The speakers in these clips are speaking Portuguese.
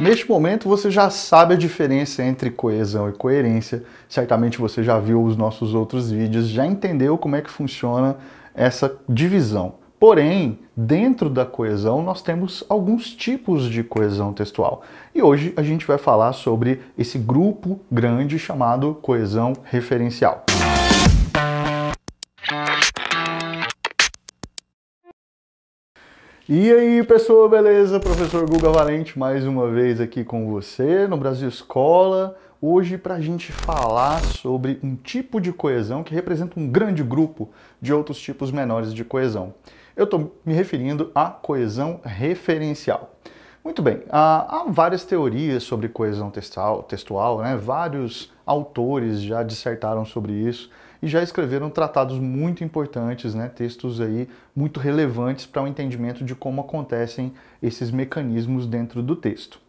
Neste momento você já sabe a diferença entre coesão e coerência. Certamente você já viu os nossos outros vídeos, já entendeu como é que funciona essa divisão. Porém, dentro da coesão, nós temos alguns tipos de coesão textual. E hoje a gente vai falar sobre esse grupo grande chamado coesão referencial. E aí, pessoal, beleza? Professor Guga Valente mais uma vez aqui com você no Brasil Escola. Hoje, para a gente falar sobre um tipo de coesão que representa um grande grupo de outros tipos menores de coesão. Eu estou me referindo à coesão referencial. Muito bem, há, várias teorias sobre coesão textual, textual né? vários autores já dissertaram sobre isso e já escreveram tratados muito importantes, né, textos aí muito relevantes para o um entendimento de como acontecem esses mecanismos dentro do texto.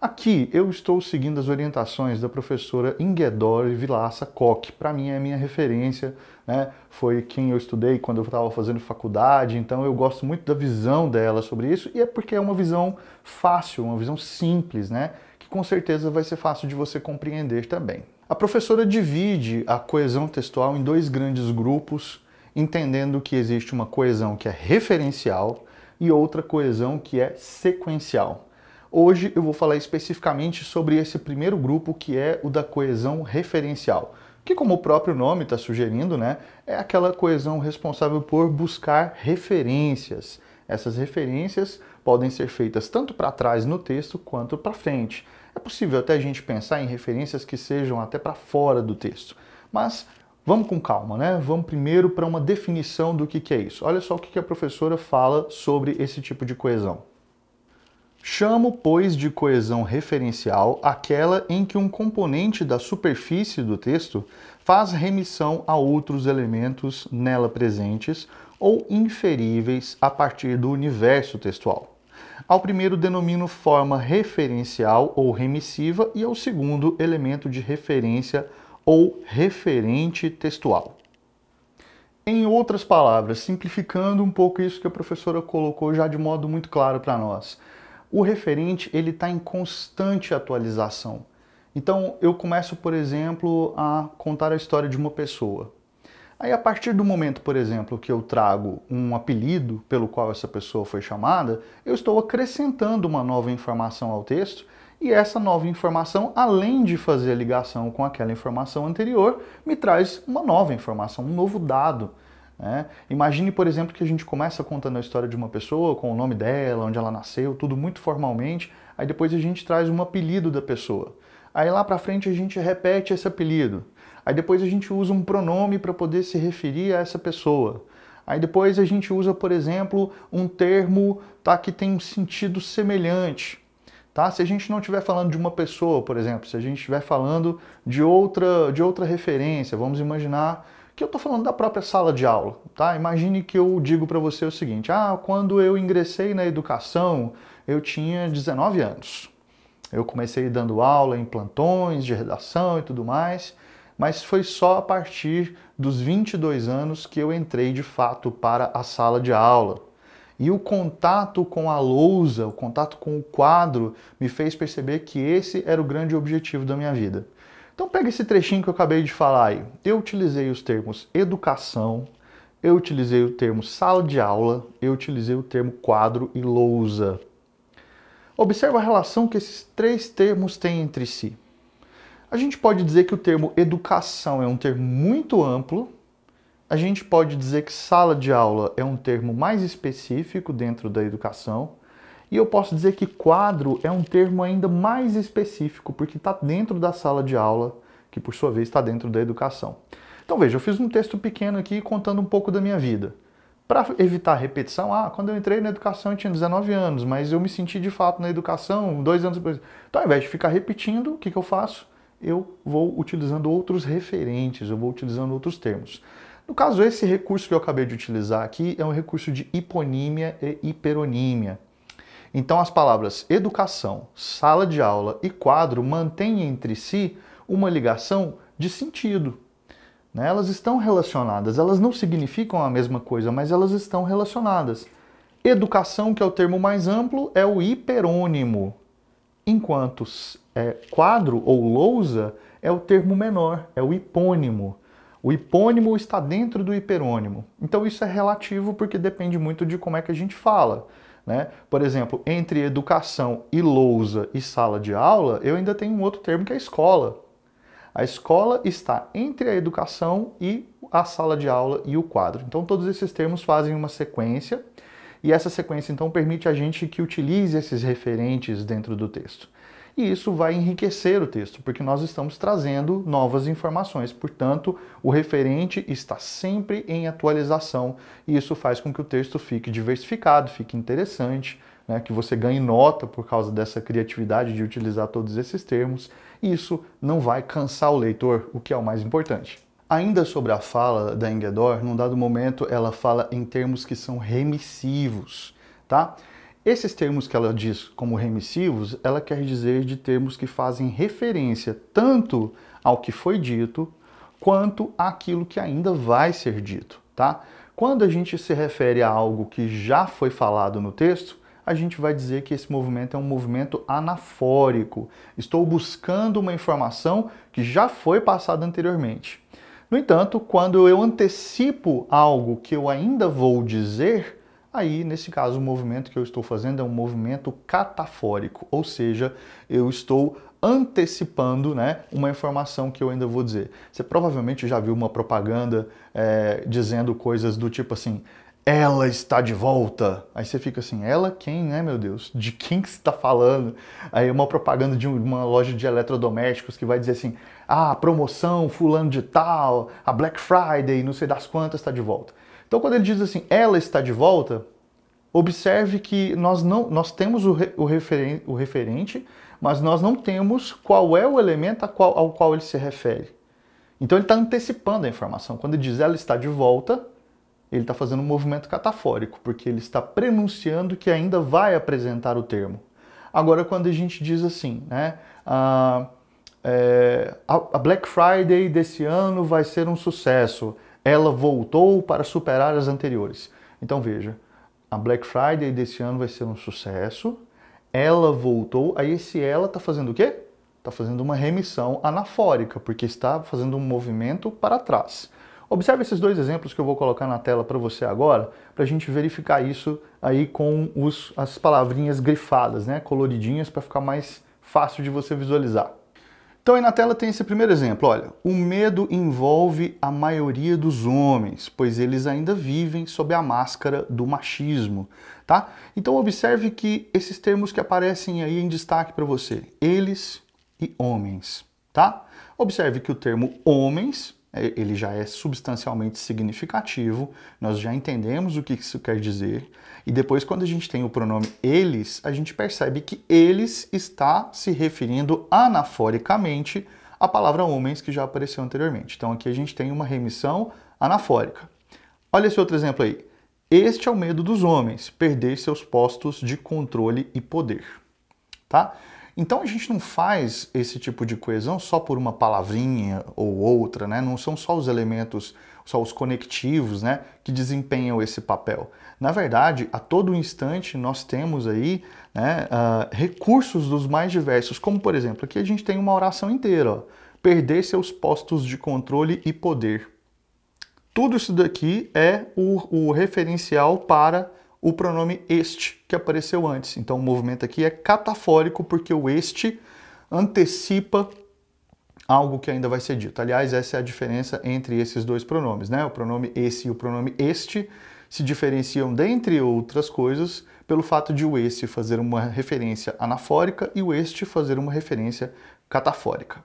Aqui eu estou seguindo as orientações da professora Ingedore Vilaça Koch, para mim é a minha referência, né? foi quem eu estudei quando eu estava fazendo faculdade, então eu gosto muito da visão dela sobre isso e é porque é uma visão fácil, uma visão simples, né? que com certeza vai ser fácil de você compreender também. A professora divide a coesão textual em dois grandes grupos, entendendo que existe uma coesão que é referencial e outra coesão que é sequencial. Hoje eu vou falar especificamente sobre esse primeiro grupo que é o da coesão referencial, que como o próprio nome está sugerindo, né, é aquela coesão responsável por buscar referências. Essas referências podem ser feitas tanto para trás no texto quanto para frente. É possível até a gente pensar em referências que sejam até para fora do texto, mas Vamos com calma, né? Vamos primeiro para uma definição do que, que é isso. Olha só o que, que a professora fala sobre esse tipo de coesão. Chamo, pois, de coesão referencial aquela em que um componente da superfície do texto faz remissão a outros elementos nela presentes ou inferíveis a partir do universo textual. Ao primeiro denomino forma referencial ou remissiva e ao segundo elemento de referência ou referente textual. Em outras palavras, simplificando um pouco isso que a professora colocou já de modo muito claro para nós, o referente ele está em constante atualização. Então eu começo, por exemplo, a contar a história de uma pessoa. Aí, a partir do momento, por exemplo, que eu trago um apelido pelo qual essa pessoa foi chamada, eu estou acrescentando uma nova informação ao texto e essa nova informação, além de fazer a ligação com aquela informação anterior, me traz uma nova informação, um novo dado. Né? Imagine, por exemplo, que a gente começa contando a história de uma pessoa, com o nome dela, onde ela nasceu, tudo muito formalmente, aí depois a gente traz um apelido da pessoa. Aí lá para frente a gente repete esse apelido. Aí depois a gente usa um pronome para poder se referir a essa pessoa. Aí depois a gente usa, por exemplo, um termo tá, que tem um sentido semelhante. Tá? Se a gente não estiver falando de uma pessoa, por exemplo, se a gente estiver falando de outra, de outra referência, vamos imaginar que eu estou falando da própria sala de aula. Tá? Imagine que eu digo para você o seguinte: ah, quando eu ingressei na educação, eu tinha 19 anos. Eu comecei dando aula em plantões de redação e tudo mais mas foi só a partir dos 22 anos que eu entrei de fato para a sala de aula. E o contato com a lousa, o contato com o quadro, me fez perceber que esse era o grande objetivo da minha vida. Então pega esse trechinho que eu acabei de falar aí. Eu utilizei os termos educação, eu utilizei o termo sala de aula, eu utilizei o termo quadro e lousa. Observa a relação que esses três termos têm entre si. A gente pode dizer que o termo educação é um termo muito amplo. A gente pode dizer que sala de aula é um termo mais específico dentro da educação. E eu posso dizer que quadro é um termo ainda mais específico, porque está dentro da sala de aula, que por sua vez está dentro da educação. Então veja, eu fiz um texto pequeno aqui contando um pouco da minha vida. Para evitar repetição, ah, quando eu entrei na educação eu tinha 19 anos, mas eu me senti de fato na educação dois anos depois. Então ao invés de ficar repetindo, o que, que eu faço? eu vou utilizando outros referentes, eu vou utilizando outros termos. No caso, esse recurso que eu acabei de utilizar aqui é um recurso de hiponímia e hiperonímia. Então, as palavras educação, sala de aula e quadro mantêm entre si uma ligação de sentido. Né? Elas estão relacionadas, elas não significam a mesma coisa, mas elas estão relacionadas. Educação, que é o termo mais amplo, é o hiperônimo, enquanto é, quadro ou lousa é o termo menor, é o hipônimo. O hipônimo está dentro do hiperônimo. Então isso é relativo porque depende muito de como é que a gente fala. Né? Por exemplo, entre educação e lousa e sala de aula, eu ainda tenho um outro termo que é escola. A escola está entre a educação e a sala de aula e o quadro. Então todos esses termos fazem uma sequência e essa sequência então permite a gente que utilize esses referentes dentro do texto. E isso vai enriquecer o texto, porque nós estamos trazendo novas informações. Portanto, o referente está sempre em atualização e isso faz com que o texto fique diversificado, fique interessante, né, que você ganhe nota por causa dessa criatividade de utilizar todos esses termos. Isso não vai cansar o leitor, o que é o mais importante. Ainda sobre a fala da Ingedor, num dado momento ela fala em termos que são remissivos, tá? Esses termos que ela diz como remissivos, ela quer dizer de termos que fazem referência tanto ao que foi dito quanto àquilo que ainda vai ser dito, tá? Quando a gente se refere a algo que já foi falado no texto, a gente vai dizer que esse movimento é um movimento anafórico. Estou buscando uma informação que já foi passada anteriormente. No entanto, quando eu antecipo algo que eu ainda vou dizer, aí nesse caso o movimento que eu estou fazendo é um movimento catafórico, ou seja, eu estou antecipando né, uma informação que eu ainda vou dizer. Você provavelmente já viu uma propaganda é, dizendo coisas do tipo assim: ela está de volta. Aí você fica assim, ela quem, né, meu Deus? De quem que você está falando? Aí uma propaganda de uma loja de eletrodomésticos que vai dizer assim, ah, promoção, fulano de tal, a Black Friday, não sei das quantas está de volta. Então quando ele diz assim, ela está de volta, observe que nós não, nós temos o, re, o, referen, o referente, mas nós não temos qual é o elemento qual, ao qual ele se refere. Então ele está antecipando a informação. Quando ele diz ela está de volta, ele está fazendo um movimento catafórico, porque ele está prenunciando que ainda vai apresentar o termo. Agora, quando a gente diz assim, né, a, é, a Black Friday desse ano vai ser um sucesso, ela voltou para superar as anteriores. Então veja, a Black Friday desse ano vai ser um sucesso, ela voltou, aí esse ela está fazendo o quê? Está fazendo uma remissão anafórica, porque está fazendo um movimento para trás. Observe esses dois exemplos que eu vou colocar na tela para você agora, para a gente verificar isso aí com os, as palavrinhas grifadas, né, coloridinhas, para ficar mais fácil de você visualizar. Então aí na tela tem esse primeiro exemplo, olha, o medo envolve a maioria dos homens, pois eles ainda vivem sob a máscara do machismo, tá? Então observe que esses termos que aparecem aí em destaque para você, eles e homens, tá? Observe que o termo homens é, ele já é substancialmente significativo, nós já entendemos o que isso quer dizer, e depois, quando a gente tem o pronome eles, a gente percebe que eles está se referindo anaforicamente à palavra homens que já apareceu anteriormente. Então aqui a gente tem uma remissão anafórica. Olha esse outro exemplo aí. Este é o medo dos homens, perder seus postos de controle e poder. Tá? Então a gente não faz esse tipo de coesão só por uma palavrinha ou outra, né? Não são só os elementos, só os conectivos, né, que desempenham esse papel. Na verdade, a todo instante nós temos aí né, uh, recursos dos mais diversos, como por exemplo, aqui a gente tem uma oração inteira, ó, perder seus postos de controle e poder. Tudo isso daqui é o, o referencial para o pronome este, que apareceu antes. Então o movimento aqui é catafórico, porque o este antecipa algo que ainda vai ser dito. Aliás, essa é a diferença entre esses dois pronomes, né? O pronome esse e o pronome este se diferenciam, dentre outras coisas, pelo fato de o esse fazer uma referência anafórica e o este fazer uma referência catafórica.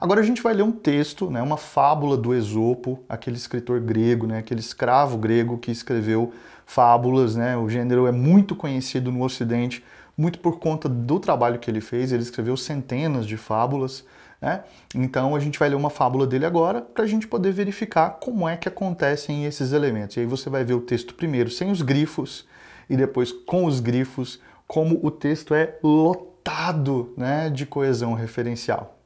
Agora a gente vai ler um texto, né, uma fábula do Esopo, aquele escritor grego, né, aquele escravo grego que escreveu fábulas, né? O gênero é muito conhecido no Ocidente, muito por conta do trabalho que ele fez. Ele escreveu centenas de fábulas, né? Então a gente vai ler uma fábula dele agora para a gente poder verificar como é que acontecem esses elementos. E aí você vai ver o texto primeiro sem os grifos e depois com os grifos, como o texto é lotado, né? De coesão referencial.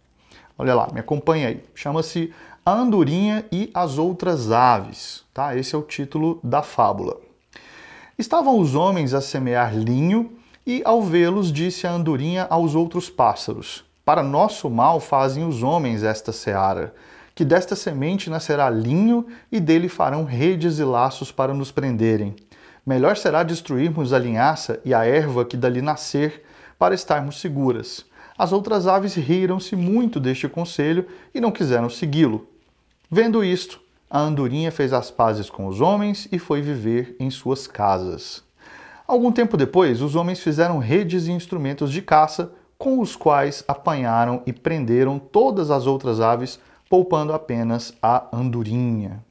Olha lá, me acompanha aí. Chama-se a Andorinha e as Outras Aves, tá? Esse é o título da fábula. Estavam os homens a semear linho, e ao vê-los disse a andorinha aos outros pássaros: Para nosso mal fazem os homens esta seara, que desta semente nascerá linho, e dele farão redes e laços para nos prenderem. Melhor será destruirmos a linhaça e a erva que dali nascer, para estarmos seguras. As outras aves riram-se muito deste conselho e não quiseram segui-lo. Vendo isto, a andorinha fez as pazes com os homens e foi viver em suas casas. Algum tempo depois, os homens fizeram redes e instrumentos de caça com os quais apanharam e prenderam todas as outras aves, poupando apenas a andorinha.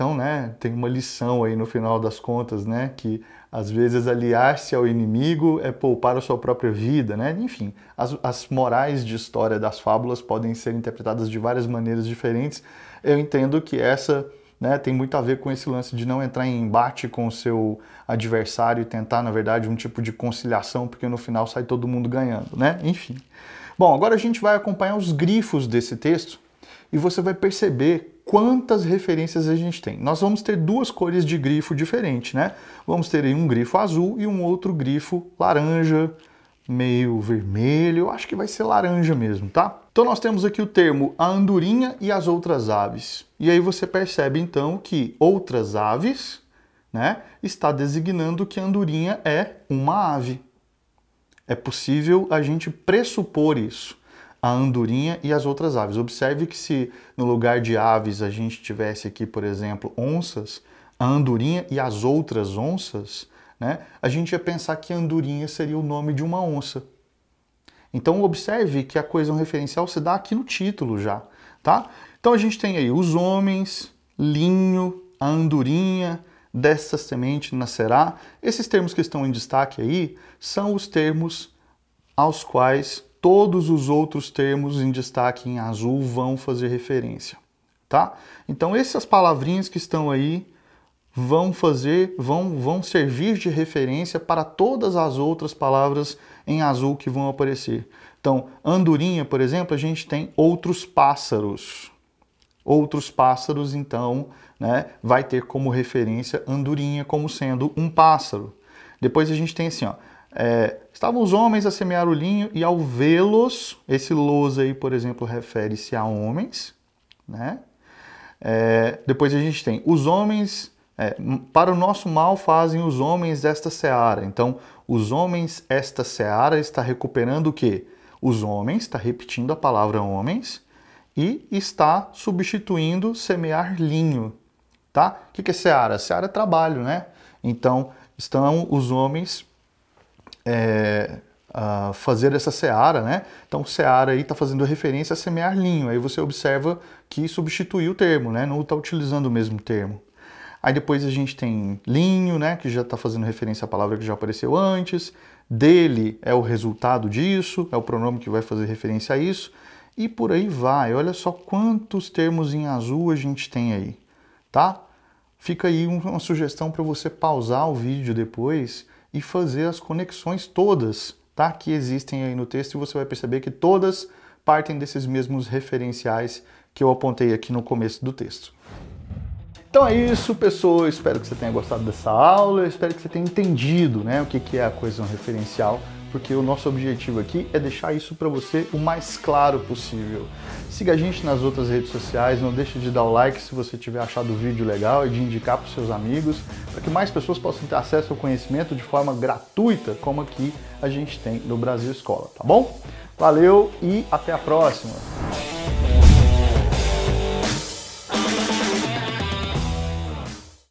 Então, né, tem uma lição aí no final das contas, né, que às vezes aliar-se ao inimigo é poupar a sua própria vida, né? Enfim, as, as morais de história das fábulas podem ser interpretadas de várias maneiras diferentes. Eu entendo que essa né, tem muito a ver com esse lance de não entrar em embate com o seu adversário e tentar, na verdade, um tipo de conciliação, porque no final sai todo mundo ganhando, né? Enfim. Bom, agora a gente vai acompanhar os grifos desse texto e você vai perceber quantas referências a gente tem. Nós vamos ter duas cores de grifo diferente, né? Vamos ter um grifo azul e um outro grifo laranja, meio vermelho, eu acho que vai ser laranja mesmo, tá? Então nós temos aqui o termo a andorinha e as outras aves. E aí você percebe então que outras aves, né, está designando que a andorinha é uma ave. É possível a gente pressupor isso a andorinha e as outras aves. Observe que se no lugar de aves a gente tivesse aqui, por exemplo, onças, a andorinha e as outras onças, né, a gente ia pensar que andorinha seria o nome de uma onça. Então observe que a coesão referencial se dá aqui no título já, tá? Então a gente tem aí os homens, linho, a andorinha, dessa semente nascerá. Esses termos que estão em destaque aí são os termos aos quais todos os outros termos em destaque em azul vão fazer referência, tá? Então essas palavrinhas que estão aí vão fazer, vão, vão servir de referência para todas as outras palavras em azul que vão aparecer. Então, andorinha, por exemplo, a gente tem outros pássaros. Outros pássaros, então, né, vai ter como referência andorinha como sendo um pássaro. Depois a gente tem assim, ó, é, Estavam os homens a semear o linho e ao vê-los, esse los aí, por exemplo, refere-se a homens, né? É, depois a gente tem os homens, é, para o nosso mal fazem os homens esta seara. Então, os homens esta seara está recuperando o quê? Os homens, está repetindo a palavra homens, e está substituindo semear linho, tá? O que é seara? Seara é trabalho, né? Então, estão os homens é, uh, fazer essa seara, né? Então, seara aí está fazendo referência a semear linho. Aí você observa que substituiu o termo, né? Não está utilizando o mesmo termo. Aí depois a gente tem linho, né? Que já está fazendo referência à palavra que já apareceu antes. Dele é o resultado disso, é o pronome que vai fazer referência a isso. E por aí vai. Olha só quantos termos em azul a gente tem aí, tá? Fica aí uma sugestão para você pausar o vídeo depois e fazer as conexões todas tá? que existem aí no texto e você vai perceber que todas partem desses mesmos referenciais que eu apontei aqui no começo do texto. Então é isso, pessoal. Espero que você tenha gostado dessa aula. Espero que você tenha entendido né, o que é a coesão referencial porque o nosso objetivo aqui é deixar isso para você o mais claro possível. Siga a gente nas outras redes sociais, não deixe de dar o like se você tiver achado o vídeo legal e de indicar para os seus amigos, para que mais pessoas possam ter acesso ao conhecimento de forma gratuita, como aqui a gente tem no Brasil Escola, tá bom? Valeu e até a próxima!